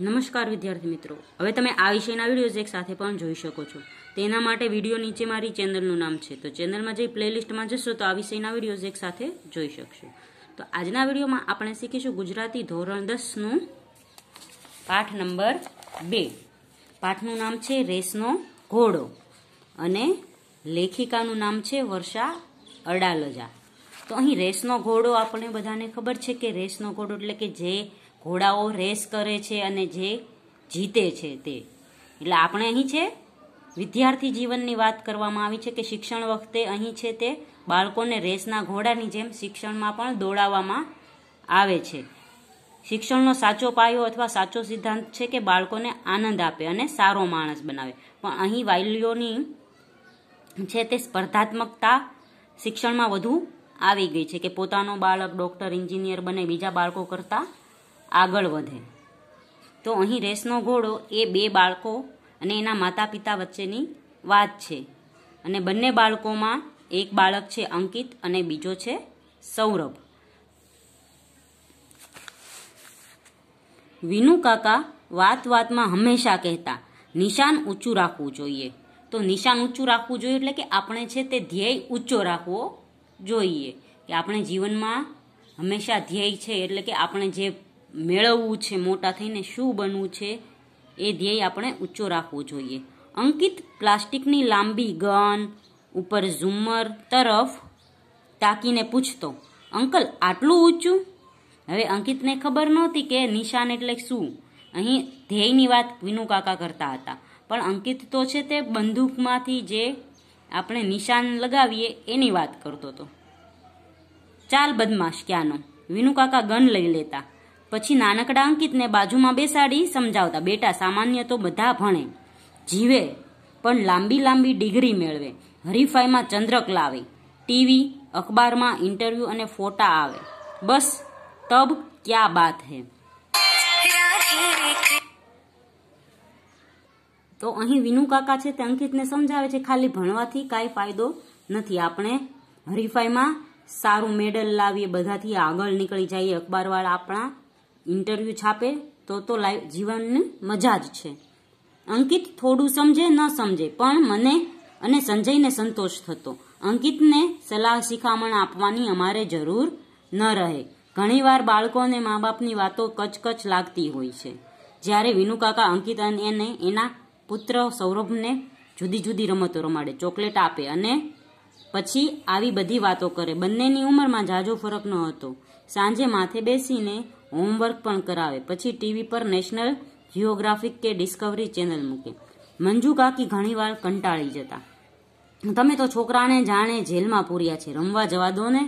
નમસ્કાર વિદ્યાર્થી મિત્રો હવે તમે આ વિષયના વિડીયોઝ એક સાથે પણ જોઈ શકો છો તેના માટે વિડીયો નીચે મારી ચેનલનું નામ છે તો ચેનલમાં જઈ પ્લેલિસ્ટમાં જશો તો આ વિષયના વિડીયોઝ એક સાથે જોઈ શકશો તો આજના વિડીયોમાં આપણે શીખીશું ગુજરાતી ધોરણ દસનું પાઠ નંબર બે પાઠનું નામ છે રેસનો ઘોડો અને લેખિકાનું નામ છે વર્ષા અડાલજા તો અહીં રેસનો ઘોડો આપણે બધાને ખબર છે કે રેસનો ઘોડો એટલે કે જે ઘોડાઓ રેસ કરે છે અને જે જીતે છે તે એટલે આપણે અહીં છે વિદ્યાર્થી જીવનની વાત કરવામાં આવી છે કે શિક્ષણ વખતે અહીં છે તે બાળકોને રેસના ઘોડાની જેમ શિક્ષણમાં પણ દોડાવવામાં આવે છે શિક્ષણનો સાચો પાયો અથવા સાચો સિદ્ધાંત છે કે બાળકોને આનંદ આપે અને સારો માણસ બનાવે પણ અહીં વાલીઓની છે તે સ્પર્ધાત્મકતા શિક્ષણમાં વધુ આવી ગઈ છે કે પોતાનો બાળક ડૉક્ટર એન્જિનિયર બને બીજા બાળકો કરતાં આગળ વધે તો અહીં રેસનો ઘોડો એ બે બાળકો અને એના માતા પિતા વચ્ચેની વાત છે અને બંને બાળકોમાં એક બાળક છે અંકિત અને બીજો છે સૌરભ વિનુ કાકા વાત વાતમાં હંમેશા કહેતા નિશાન ઊંચું રાખવું જોઈએ તો નિશાન ઊંચું રાખવું જોઈએ એટલે કે આપણે છે તે ધ્યેય ઊંચો રાખવો જોઈએ કે આપણે જીવનમાં હંમેશા ધ્યેય છે એટલે કે આપણે જે મેળવવું છે મોટા થઈને શું બનવું છે એ ધ્યેય આપણે ઊંચો રાખવો જોઈએ અંકિત પ્લાસ્ટિકની લાંબી ગન ઉપર ઝુમ્મર તરફ તાકીને પૂછતો અંકલ આટલું ઊંચું હવે અંકિતને ખબર નહોતી કે નિશાન એટલે શું અહીં ધ્યેયની વાત વિનુકાકા કરતા હતા પણ અંકિત તો છે તે બંદૂકમાંથી જે આપણે નિશાન લગાવીએ એની વાત કરતો હતો ચાલ બદમાશ ક્યાંનો વિનુકાકા ગન લઈ લેતા પછી નાનકડા અંકિતને બાજુમાં બેસાડી સમજાવતા બેટા સામાન્ય તો બધા ભણે જીવે પણ લાંબી લાંબી ડિગ્રી મેળવે હરીફાઈમાં ચંદ્રક લાવે ટીવી અખબારમાં ઇન્ટરવ્યૂ અને ફોટા આવે બસ તબ ક્યા બાત હે તો અહીં વિનુ કાકા છે તે અંકિતને સમજાવે છે ખાલી ભણવાથી કાંઈ ફાયદો નથી આપણે હરીફાઈમાં સારું મેડલ લાવીએ બધાથી આગળ નીકળી જઈએ અખબારવાળા આપણા ઇન્ટરવ્યૂ છાપે તો તો લાઈફ જીવનની મજા જ છે અંકિત થોડું સમજે ન સમજે પણ મને અને સંજયને સંતોષ થતો અંકિતને સલાહ શિખામણ આપવાની અમારે જરૂર ન રહે ઘણીવાર બાળકોને મા બાપની વાતો કચકચ લાગતી હોય છે જ્યારે વિનુકાકા અંકિત અને એને એના પુત્ર સૌરભને જુદી જુદી રમતો રમાડે ચોકલેટ આપે અને પછી આવી બધી વાતો કરે બંનેની ઉંમરમાં જાજો ફરક ન હતો સાંજે માથે બેસીને હોમવર્ક પણ કરાવે પછી ટીવી પર નેશનલ જિયોગ્રાફિક કે ડિસ્કવરી ચેનલ મૂકે મંજુ કાકી ઘણીવાર કંટાળી જતા તમે તો છોકરાને જાણે જેલમાં પૂર્યા છે રમવા જવા દો ને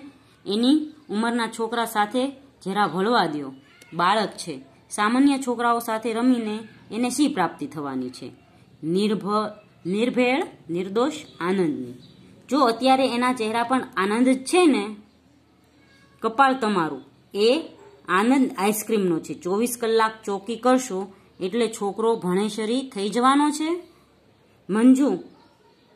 એની ઉંમરના છોકરા સાથે જરા ભળવા દો બાળક છે સામાન્ય છોકરાઓ સાથે રમીને એને શી પ્રાપ્તિ થવાની છે નિર્ભ નિર્ભેળ નિર્દોષ આનંદની જો અત્યારે એના ચહેરા પણ આનંદ જ છે ને કપાળ તમારું એ આનંદ આઈસ્ક્રીમનો છે ચોવીસ કલાક ચોકી કરશો એટલે છોકરો ભણેશરી થઈ જવાનો છે મંજુ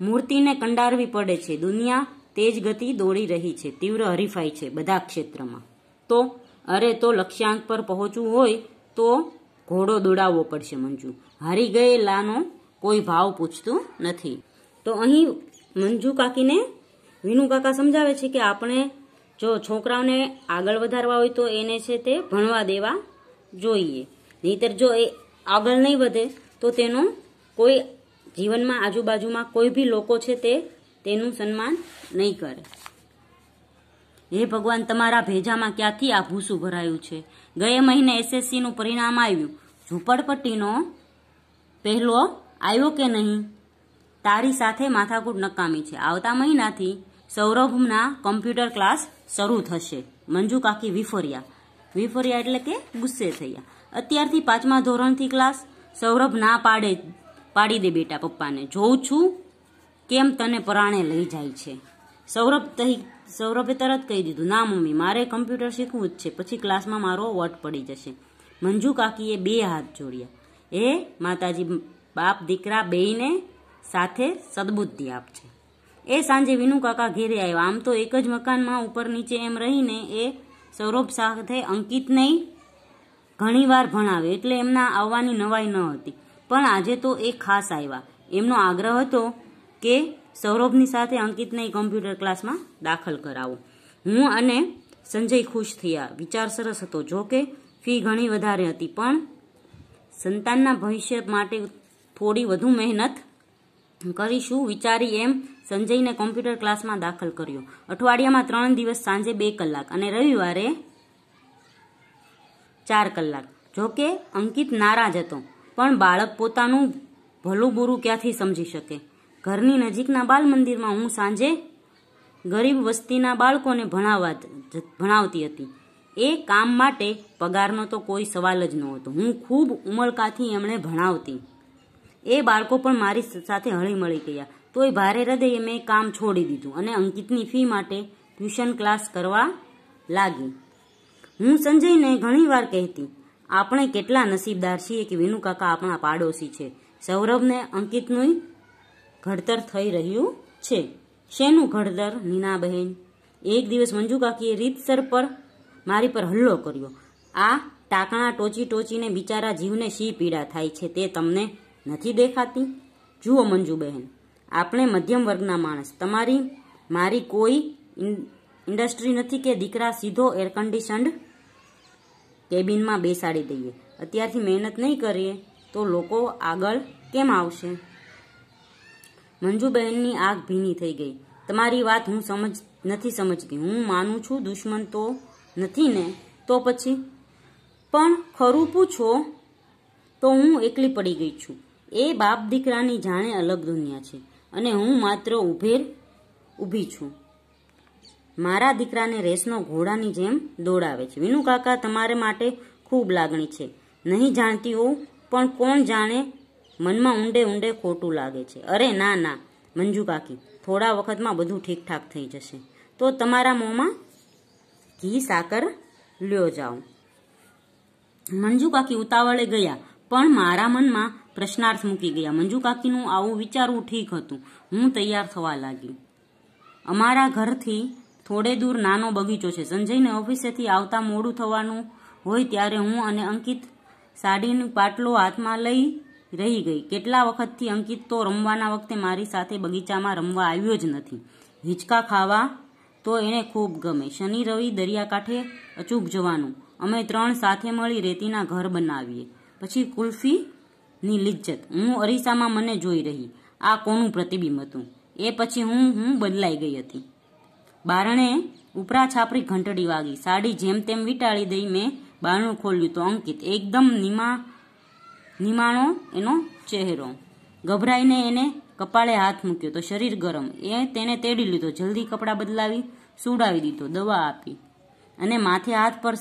મૂર્તિને કંડારવી પડે છે દુનિયા તેજ ગતિ દોડી રહી છે તીવ્ર હરીફાઈ છે બધા ક્ષેત્રમાં તો અરે તો લક્ષ્યાંક પર પહોંચવું હોય તો ઘોડો દોડાવવો પડશે મંજુ હારી ગયેલાનો કોઈ ભાવ પૂછતું નથી તો અહીં મંજુ કાકીને વિનુ કાકા સમજાવે છે કે આપણે જો છોકરાઓને આગળ વધારવા હોય તો એને છે તે ભણવા દેવા જોઈએ નહીતર જો એ આગળ નહીં વધે તો તેનો કોઈ જીવનમાં આજુબાજુમાં કોઈ બી લોકો છે તે તેનું સન્માન નહીં કરે હે ભગવાન તમારા ભેજામાં ક્યાંથી આ ભૂસું ભરાયું છે ગયા મહિને એસએસસીનું પરિણામ આવ્યું ઝૂંપડપટ્ટીનો પહેલો આવ્યો કે નહીં તારી સાથે માથાકૂટ નકામી છે આવતા મહિનાથી સૌરભના કમ્પ્યુટર ક્લાસ શરૂ થશે મંજુ કાકી વિફરિયા વિફરિયા એટલે કે ગુસ્સે થયા અત્યારથી પાંચમા ધોરણથી ક્લાસ સૌરભ ના પાડે પાડી દે બેટા પપ્પાને જોઉં છું કેમ તને પરાણે લઈ જાય છે સૌરભ તહી સૌરભે તરત કહી દીધું ના મમ્મી મારે કમ્પ્યુટર શીખવું જ છે પછી ક્લાસમાં મારો વટ પડી જશે મંજુ કાકીએ બે હાથ જોડ્યા એ માતાજી બાપ દીકરા બેયને સાથે સદબુદ્ધિ આપશે એ સાંજે વિનુ કાકા ઘેરે આવ્યા આમ તો એક જ મકાનમાં ઉપર નીચે એમ રહીને એ સૌરભ સાથે અંકિતને ઘણીવાર ભણાવે એટલે એમના આવવાની નવાઈ ન હતી પણ આજે તો એ ખાસ આવ્યા એમનો આગ્રહ હતો કે સૌરભની સાથે અંકિતને કમ્પ્યુટર ક્લાસમાં દાખલ કરાવો હું અને સંજય ખુશ થયા વિચાર સરસ હતો જો કે ફી ઘણી વધારે હતી પણ સંતાનના ભવિષ્ય માટે થોડી વધુ મહેનત કરીશું વિચારી એમ સંજયને કોમ્પ્યુટર ક્લાસમાં દાખલ કર્યો અઠવાડિયામાં ત્રણ દિવસ સાંજે બે કલાક અને રવિવારે ચાર કલાક જોકે અંકિત નારાજ હતો પણ બાળક પોતાનું ભલું બુરું ક્યાંથી સમજી શકે ઘરની નજીકના બાલ મંદિરમાં હું સાંજે ગરીબ વસ્તીના બાળકોને ભણાવવા ભણાવતી હતી એ કામ માટે પગારનો તો કોઈ સવાલ જ નહોતો હું ખૂબ ઉમળકાથી એમણે ભણાવતી એ બાળકો પણ મારી સાથે હળીમળી ગયા તોય ભારે હૃદયે મેં કામ છોડી દીધું અને અંકિતની ફી માટે ટ્યુશન ક્લાસ કરવા લાગી હું સંજયને ઘણીવાર કહેતી આપણે કેટલા નસીબદાર છીએ કે વિનુકાકા આપણા પાડોશી છે સૌરભને અંકિતનું ઘડતર થઈ રહ્યું છે શેનું ઘડતર નીનાબહેન એક દિવસ મંજુકાકીએ રીતસર પર મારી પર હલ્લો કર્યો આ ટાંકણા ટોચી ટોચીને બિચારા જીવને શી પીડા થાય છે તે તમને નથી દેખાતી જુઓ મંજુબહેન આપણે મધ્યમ વર્ગના માણસ તમારી મારી કોઈ ઇન્ડસ્ટ્રી નથી કે દીકરા સીધો એર કન્ડિશન્ડ કેબિનમાં બેસાડી દઈએ અત્યારથી મહેનત નહીં કરીએ તો લોકો આગળ કેમ આવશે મંજુબહેનની આગ ભીની થઈ ગઈ તમારી વાત હું સમજ નથી સમજતી હું માનું છું દુશ્મન તો નથી ને તો પછી પણ ખરું પૂછો તો હું એકલી પડી ગઈ છું એ બાપ દીકરાની જાણે અલગ દુનિયા છે અને હું માત્ર ઉભેર ઊભી છું મારા દીકરાને રેસનો ઘોડાની જેમ દોડાવે છે વિનુ કાકા તમારે માટે ખૂબ લાગણી છે નહીં જાણતી હોઉં પણ કોણ જાણે મનમાં ઊંડે ઊંડે ખોટું લાગે છે અરે ના ના મંજુ કાકી થોડા વખતમાં બધું ઠીકઠાક થઈ જશે તો તમારા મોંમાં ઘી સાકર લ્યો જાઓ મંજુ કાકી ઉતાવળે ગયા પણ મારા મનમાં પ્રશ્નાર્થ મૂકી ગયા મંજુ કાકીનું આવું વિચારવું ઠીક હતું હું તૈયાર થવા લાગી અમારા ઘરથી થોડે દૂર નાનો બગીચો છે સંજયને ઓફિસેથી આવતા મોડું થવાનું હોય ત્યારે હું અને અંકિત સાડીનો પાટલો હાથમાં લઈ રહી ગઈ કેટલા વખતથી અંકિત તો રમવાના વખતે મારી સાથે બગીચામાં રમવા આવ્યો જ નથી હિંચકા ખાવા તો એને ખૂબ ગમે શનિ રવિ દરિયાકાંઠે અચૂક જવાનું અમે ત્રણ સાથે મળી રેતીના ઘર બનાવીએ પછી કુલ્ફી ની લિજ્જત હું અરીસામાં મને જોઈ રહી આ કોનું પ્રતિબિંબ હતું એ પછી હું હું બદલાઈ ગઈ હતી બારણે ઉપરા છાપરી ઘંટડી વાગી સાડી જેમ તેમ વિટાળી દઈ મેં બારણું ખોલ્યું તો અંકિત એકદમ નિમા નિમાણો એનો ચહેરો ગભરાઈને એને કપાળે હાથ મૂક્યો તો શરીર ગરમ એ તેને તેડી લીધો જલ્દી કપડાં બદલાવી સુડાવી દીધો દવા આપી અને માથે હાથ પર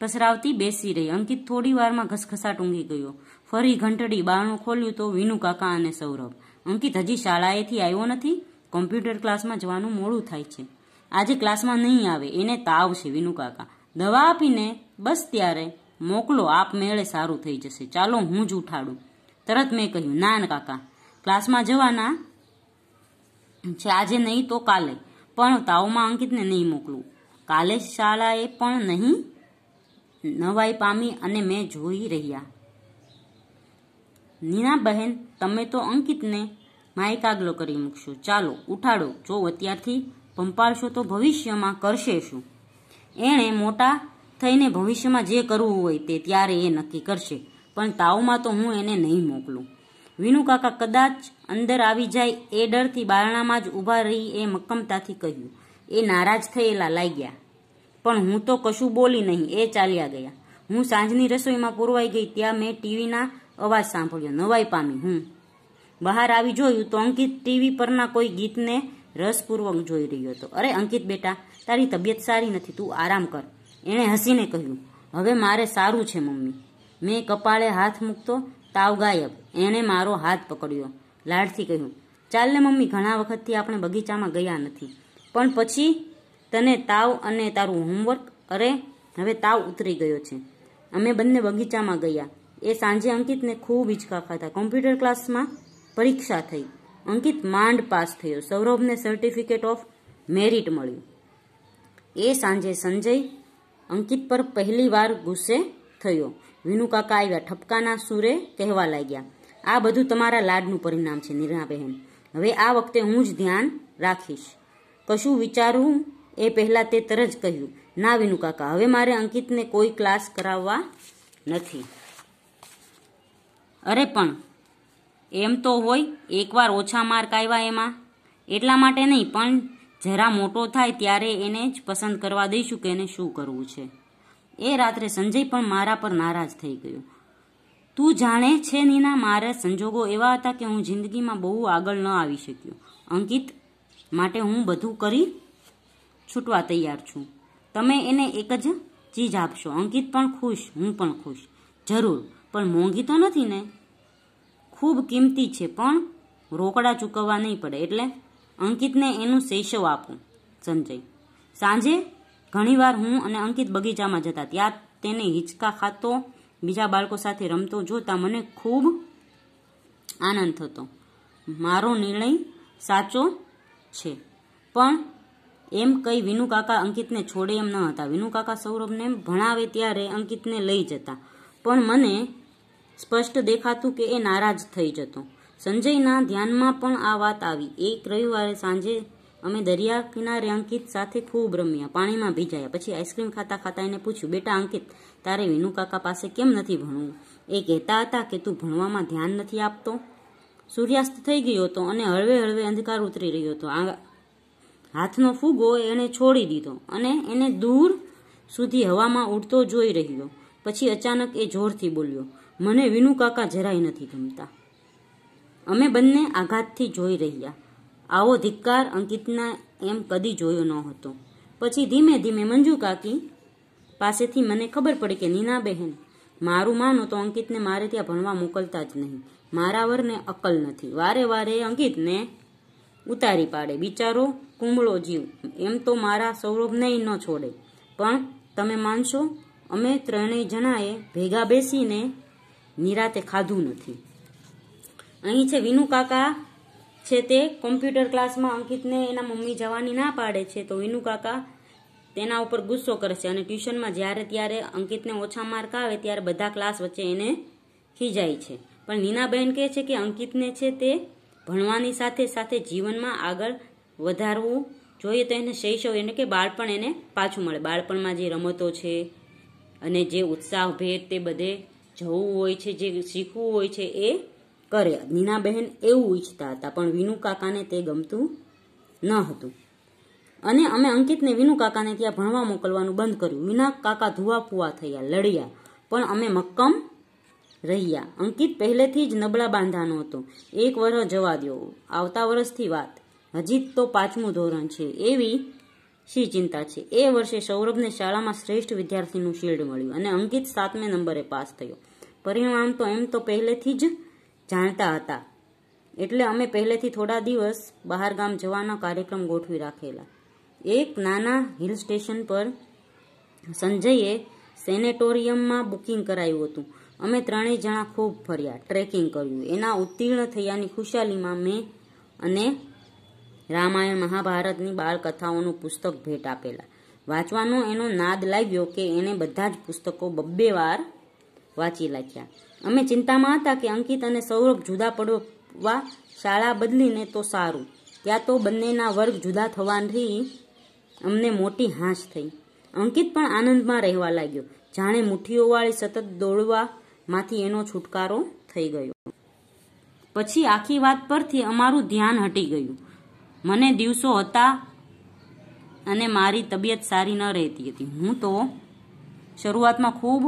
પસરાવતી બેસી રહી અંકિત થોડી વારમાં ઘસઘસાટ ઊંઘી ગયો ફરી ઘંટડી બારણું ખોલ્યું તો વિનુ કાકા અને સૌરભ અંકિત હજી શાળાએથી આવ્યો નથી કોમ્પ્યુટર ક્લાસમાં જવાનું મોડું થાય છે આજે ક્લાસમાં નહીં આવે એને તાવ છે વિનુ કાકા દવા આપીને બસ ત્યારે મોકલો આપ મેળે સારું થઈ જશે ચાલો હું જ ઉઠાડું તરત મેં કહ્યું ના કાકા ક્લાસમાં જવાના છે આજે નહીં તો કાલે પણ તાવમાં અંકિતને નહીં મોકલું કાલે શાળાએ પણ નહીં નવાઈ પામી અને મેં જોઈ રહ્યા નીના બહેન તમે તો અંકિતને માય કાગલો કરી મૂકશો ચાલો ઉઠાડો જો અત્યારથી પંપાળશો તો ભવિષ્યમાં કરશે શું એણે મોટા થઈને ભવિષ્યમાં જે કરવું હોય તે ત્યારે એ નક્કી કરશે પણ તાવમાં તો હું એને નહીં મોકલું વિનુ કાકા કદાચ અંદર આવી જાય એ ડરથી બારણામાં જ ઊભા રહી એ મક્કમતાથી કહ્યું એ નારાજ થયેલા લાગ્યા પણ હું તો કશું બોલી નહીં એ ચાલ્યા ગયા હું સાંજની રસોઈમાં પુરવાઈ ગઈ ત્યાં મેં ટીવીના અવાજ સાંભળ્યો નવાઈ પામી હું બહાર આવી જોયું તો અંકિત ટીવી પરના કોઈ ગીતને રસપૂર્વક જોઈ રહ્યો હતો અરે અંકિત બેટા તારી તબિયત સારી નથી તું આરામ કર એણે હસીને કહ્યું હવે મારે સારું છે મમ્મી મેં કપાળે હાથ મૂકતો તાવ ગાયબ એણે મારો હાથ પકડ્યો લાડથી કહ્યું ચાલને મમ્મી ઘણા વખતથી આપણે બગીચામાં ગયા નથી પણ પછી તને તાવ અને તારું હોમવર્ક અરે હવે તાવ ઉતરી ગયો છે અમે બંને બગીચામાં ગયા એ સાંજે અંકિતને ખૂબ હિંચકા ખાતા કોમ્પ્યુટર ક્લાસમાં પરીક્ષા થઈ અંકિત માંડ પાસ થયો સૌરભને સર્ટિફિકેટ ઓફ મેરિટ મળ્યું એ સાંજે સંજય અંકિત પર પહેલીવાર ગુસ્સે થયો વિનુકાકા આવ્યા ઠપકાના સૂરે કહેવા લાગ્યા આ બધું તમારા લાડનું પરિણામ છે નિરણાબહેન હવે આ વખતે હું જ ધ્યાન રાખીશ કશું વિચારવું એ પહેલાં તે તરત કહ્યું ના વિનુ કાકા હવે મારે અંકિતને કોઈ ક્લાસ કરાવવા નથી અરે પણ એમ તો હોય એકવાર ઓછા માર્ક આવ્યા એમાં એટલા માટે નહીં પણ જરા મોટો થાય ત્યારે એને જ પસંદ કરવા દઈશું કે એને શું કરવું છે એ રાત્રે સંજય પણ મારા પર નારાજ થઈ ગયો તું જાણે છે નીના મારા સંજોગો એવા હતા કે હું જિંદગીમાં બહુ આગળ ન આવી શક્યો અંકિત માટે હું બધું કરી છૂટવા તૈયાર છું તમે એને એક જ ચીજ આપશો અંકિત પણ ખુશ હું પણ ખુશ જરૂર પણ મોંઘી તો નથી ને ખૂબ કિંમતી છે પણ રોકડા ચૂકવવા નહીં પડે એટલે અંકિતને એનું શૈશવ આપું સંજય સાંજે ઘણીવાર હું અને અંકિત બગીચામાં જતા ત્યાં તેને હિંચકા ખાતો બીજા બાળકો સાથે રમતો જોતા મને ખૂબ આનંદ થતો મારો નિર્ણય સાચો છે પણ એમ કહી વિનુકાકા અંકિતને છોડે એમ ન હતા વિનુકાકા સૌરભને ભણાવે ત્યારે અંકિતને લઈ જતા પણ મને સ્પષ્ટ દેખાતું કે એ નારાજ થઈ જતો સંજયના ધ્યાનમાં પણ આ વાત આવી એક રવિવારે સાંજે અમે દરિયા કિનારે અંકિત સાથે ખૂબ રમ્યા પાણીમાં ભીજાયા પછી આઈસ્ક્રીમ ખાતા ખાતા એને પૂછ્યું બેટા અંકિત તારે વિનુકાકા પાસે કેમ નથી ભણવું એ કહેતા હતા કે તું ભણવામાં ધ્યાન નથી આપતો સૂર્યાસ્ત થઈ ગયો હતો અને હળવે હળવે અંધકાર ઉતરી રહ્યો હતો હાથનો ફૂગો એણે છોડી દીધો અને એને દૂર સુધી હવામાં ઉડતો જોઈ રહ્યો પછી અચાનક એ જોરથી બોલ્યો મને વિનુ કાકા જરાય નથી ગમતા અમે બંને આઘાતથી જોઈ રહ્યા આવો ધિક્કાર અંકિતના એમ કદી જોયો ન હતો પછી ધીમે ધીમે મંજુ કાકી પાસેથી મને ખબર પડી કે નીના બહેન મારું માનો તો અંકિતને મારે ત્યાં ભણવા મોકલતા જ નહીં મારા વરને અકલ નથી વારે વારે અંકિતને ઉતારી પાડે બિચારો કુંબળો જીવ એમ તો મારા સૌરભને ન છોડે પણ તમે માનશો અમે ત્રણેય જણાએ ભેગા બેસીને નિરાતે ખાધું નથી અહીં છે વિનુ કાકા છે તે કોમ્પ્યુટર ક્લાસમાં અંકિતને એના મમ્મી જવાની ના પાડે છે તો વિનુ કાકા તેના ઉપર ગુસ્સો કરે છે અને ટ્યુશનમાં જ્યારે ત્યારે અંકિતને ઓછા માર્ક આવે ત્યારે બધા ક્લાસ વચ્ચે એને ખીજાય છે પણ નીનાબહેન કહે છે કે અંકિતને છે તે ભણવાની સાથે સાથે જીવનમાં આગળ વધારવું જોઈએ તો એને શૈશવ એને કે બાળપણ એને પાછું મળે બાળપણમાં જે રમતો છે અને જે ઉત્સાહ ઉત્સાહભેર તે બધે જવું હોય છે જે શીખવું હોય છે એ કરે નીનાબહેન એવું ઈચ્છતા હતા પણ વિનુ કાકાને તે ગમતું ન હતું અને અમે અંકિતને વિનુ કાકાને ત્યાં ભણવા મોકલવાનું બંધ કર્યું વિના કાકા ધુઆ ફુવા થયા લડ્યા પણ અમે મક્કમ રહ્યા અંકિત પહેલેથી જ નબળા બાંધાનો હતો એક વર્ષ જવા દો આવતા વર્ષથી વાત હજી તો પાંચમું ધોરણ છે એવી શી ચિંતા છે એ વર્ષે સૌરભને શાળામાં શ્રેષ્ઠ વિદ્યાર્થીનું શિલ્ડ મળ્યું અને અંકિત સાતમે નંબરે પાસ થયો પરિણામ તો એમ તો પહેલેથી જ જાણતા હતા એટલે અમે પહેલેથી થોડા દિવસ બહાર ગામ જવાનો કાર્યક્રમ ગોઠવી રાખેલા એક નાના હિલ સ્ટેશન પર સંજયે સેનેટોરિયમમાં બુકિંગ કરાયું હતું અમે ત્રણેય જણા ખૂબ ફર્યા ટ્રેકિંગ કર્યું એના ઉત્તીર્ણ થયાની ખુશાલીમાં મેં અને રામાયણ મહાભારતની બાળકથાઓનું પુસ્તક ભેટ આપેલા વાંચવાનો એનો નાદ લાગ્યો કે એણે બધા જ પુસ્તકો બબ્બે વાર વાંચી નાખ્યા અમે ચિંતામાં હતા કે અંકિત અને સૌરભ જુદા પડવા શાળા બદલીને તો સારું ત્યાં તો બંનેના વર્ગ જુદા થવાની અમને મોટી હાશ થઈ અંકિત પણ આનંદમાં રહેવા લાગ્યો જાણે મુઠ્ઠીઓવાળી સતત દોડવા માંથી એનો છુટકારો થઈ ગયો પછી આખી વાત પરથી અમારું ધ્યાન હટી ગયું મને દિવસો હતા અને મારી તબિયત સારી ન રહેતી હતી હું તો શરૂઆતમાં ખૂબ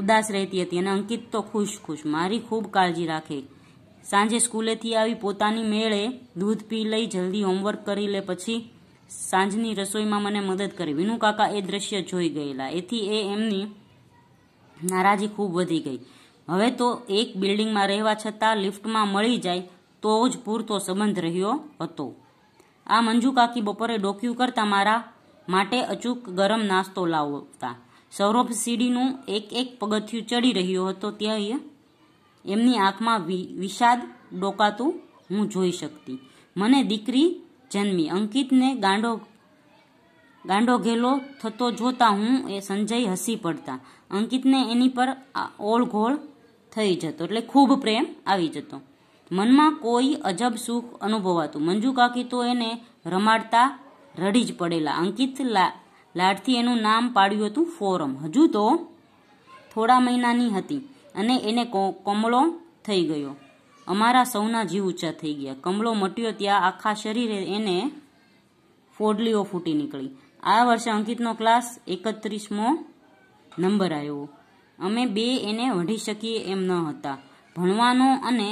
ઉદાસ રહેતી હતી અને અંકિત તો ખુશ ખુશ મારી ખૂબ કાળજી રાખે સાંજે સ્કૂલેથી આવી પોતાની મેળે દૂધ પી લઈ જલ્દી હોમવર્ક કરી લે પછી સાંજની રસોઈમાં મને મદદ કરી વિનુકાકા એ દ્રશ્ય જોઈ ગયેલા એથી એ એમની નારાજી ખૂબ વધી ગઈ હવે તો એક બિલ્ડિંગમાં રહેવા છતાં લિફ્ટમાં મળી જાય તો જ પૂરતો સંબંધ રહ્યો હતો આ મંજુકાકી બપોરે ડોક્યું કરતાં મારા માટે અચૂક ગરમ નાસ્તો લાવતા સૌરભ સીડીનું એક એક પગથિયું ચડી રહ્યો હતો ત્યાં એમની આંખમાં વિષાદ ડોકાતું હું જોઈ શકતી મને દીકરી જન્મી અંકિતને ગાંડો ગાંડો ઘેલો થતો જોતા હું એ સંજય હસી પડતા અંકિતને એની પર ઓળઘોળ થઈ જતો એટલે ખૂબ પ્રેમ આવી જતો મનમાં કોઈ અજબ સુખ અનુભવાતું મંજુ કાકી તો એને રમાડતા રડી જ પડેલા અંકિત લાડથી એનું નામ પાડ્યું હતું ફોરમ હજુ તો થોડા મહિનાની હતી અને એને કમળો થઈ ગયો અમારા સૌના જીવ ઊંચા થઈ ગયા કમળો મટ્યો ત્યાં આખા શરીરે એને ફોડલીઓ ફૂટી નીકળી આ વર્ષે અંકિતનો ક્લાસ એકત્રીસમો નંબર આવ્યો અમે બે એને વઢી શકીએ એમ ન હતા ભણવાનો અને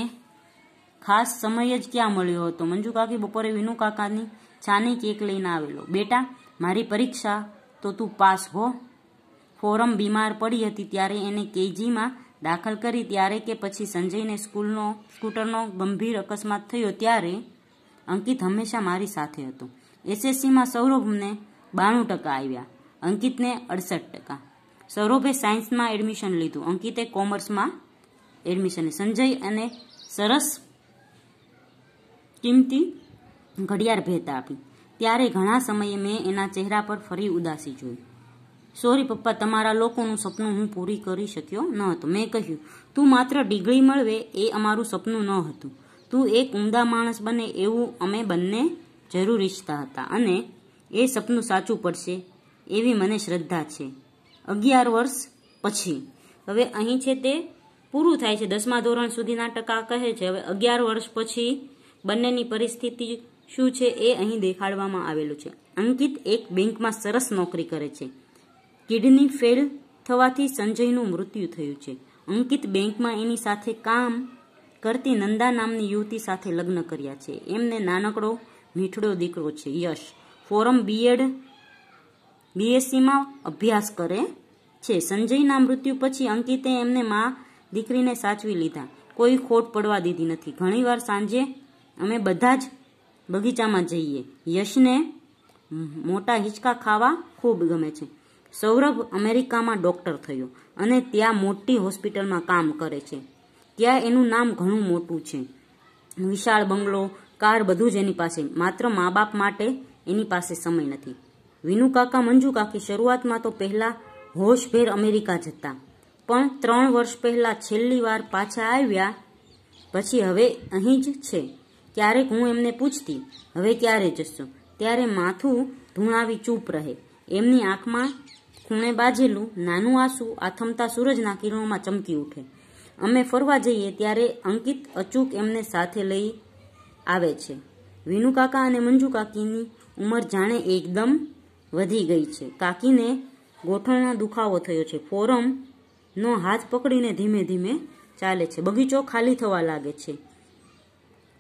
ખાસ સમય જ ક્યાં મળ્યો હતો મંજુ કાકી બપોરે વિનુ કાકાની ચાની કેક લઈને આવેલો બેટા મારી પરીક્ષા તો તું પાસ હો ફોરમ બીમાર પડી હતી ત્યારે એને કેજીમાં દાખલ કરી ત્યારે કે પછી સંજયને સ્કૂલનો સ્કૂટરનો ગંભીર અકસ્માત થયો ત્યારે અંકિત હંમેશા મારી સાથે હતો એસએસસીમાં સૌરભને બાણું ટકા આવ્યા અંકિતને અડસઠ ટકા સૌરભે સાયન્સમાં એડમિશન લીધું અંકિતે કોમર્સમાં એડમિશન સંજય અને સરસ કિંમતી ઘડિયાળ ભેટ આપી ત્યારે ઘણા સમયે મેં એના ચહેરા પર ફરી ઉદાસી જોઈ સોરી પપ્પા તમારા લોકોનું સપનું હું પૂરી કરી શક્યો ન હતો મેં કહ્યું તું માત્ર ડિગ્રી મળવે એ અમારું સપનું ન હતું તું એક ઉમદા માણસ બને એવું અમે બંને જરૂર ઈચ્છતા હતા અને એ સપનું સાચું પડશે એવી મને શ્રદ્ધા છે અગિયાર વર્ષ પછી હવે અહીં છે તે પૂરું થાય છે દસમા ધોરણ સુધીના ટકા કહે છે હવે અગિયાર વર્ષ પછી બંનેની પરિસ્થિતિ શું છે એ અહીં દેખાડવામાં આવેલું છે અંકિત એક બેંકમાં સરસ નોકરી કરે છે કિડની ફેલ થવાથી સંજયનું મૃત્યુ થયું છે અંકિત બેંકમાં એની સાથે કામ કરતી નંદા નામની યુવતી સાથે લગ્ન કર્યા છે એમને નાનકડો મીઠડો દીકરો છે યશ ફોરમ બીએડ બીએસસીમાં અભ્યાસ કરે છે સંજયના મૃત્યુ પછી અંકિતે એમને મા દીકરીને સાચવી લીધા કોઈ ખોટ પડવા દીધી નથી ઘણીવાર સાંજે અમે બધા જ બગીચામાં જઈએ યશને મોટા હિંચકા ખાવા ખૂબ ગમે છે સૌરભ અમેરિકામાં ડૉક્ટર થયો અને ત્યાં મોટી હોસ્પિટલમાં કામ કરે છે ત્યાં એનું નામ ઘણું મોટું છે વિશાળ બંગલો કાર બધું જ એની પાસે માત્ર મા બાપ માટે એની પાસે સમય નથી વિનુ કાકા મંજુ કાકી શરૂઆતમાં તો પહેલાં હોશભેર અમેરિકા જતા પણ ત્રણ વર્ષ પહેલાં છેલ્લી વાર પાછા આવ્યા પછી હવે અહીં જ છે ક્યારેક હું એમને પૂછતી હવે ક્યારે જશો ત્યારે માથું ધૂણાવી ચૂપ રહે એમની આંખમાં ખૂણે બાજેલું નાનું આંસુ આથમતા સૂરજના કિરણોમાં ચમકી ઉઠે અમે ફરવા જઈએ ત્યારે અંકિત અચૂક એમને સાથે લઈ આવે છે વિનુકાકા અને મંજુકાકીની ઉંમર જાણે એકદમ વધી ગઈ છે કાકીને ગોઠણના દુખાવો થયો છે ફોરમનો હાથ પકડીને ધીમે ધીમે ચાલે છે બગીચો ખાલી થવા લાગે છે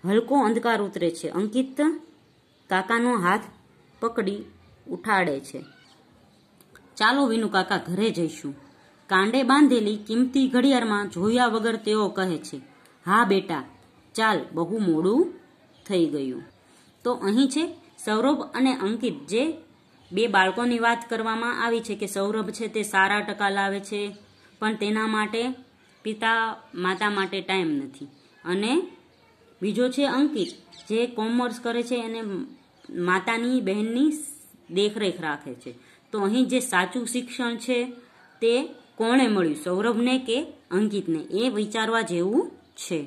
હલકો અંધકાર ઉતરે છે અંકિત કાકાનો હાથ પકડી ઉઠાડે છે ચાલો વિનુ કાકા ઘરે જઈશું કાંડે બાંધેલી કિંમતી ઘડિયાળમાં જોયા વગર તેઓ કહે છે હા બેટા ચાલ બહુ મોડું થઈ ગયું તો અહીં છે સૌરભ અને અંકિત જે બે બાળકોની વાત કરવામાં આવી છે કે સૌરભ છે તે સારા ટકા લાવે છે પણ તેના માટે પિતા માતા માટે ટાઈમ નથી અને બીજો છે અંકિત જે કોમર્સ કરે છે અને માતાની બહેનની દેખરેખ રાખે છે તો અહીં જે સાચું શિક્ષણ છે તે કોણે મળ્યું સૌરભને કે અંકિતને એ વિચારવા જેવું છે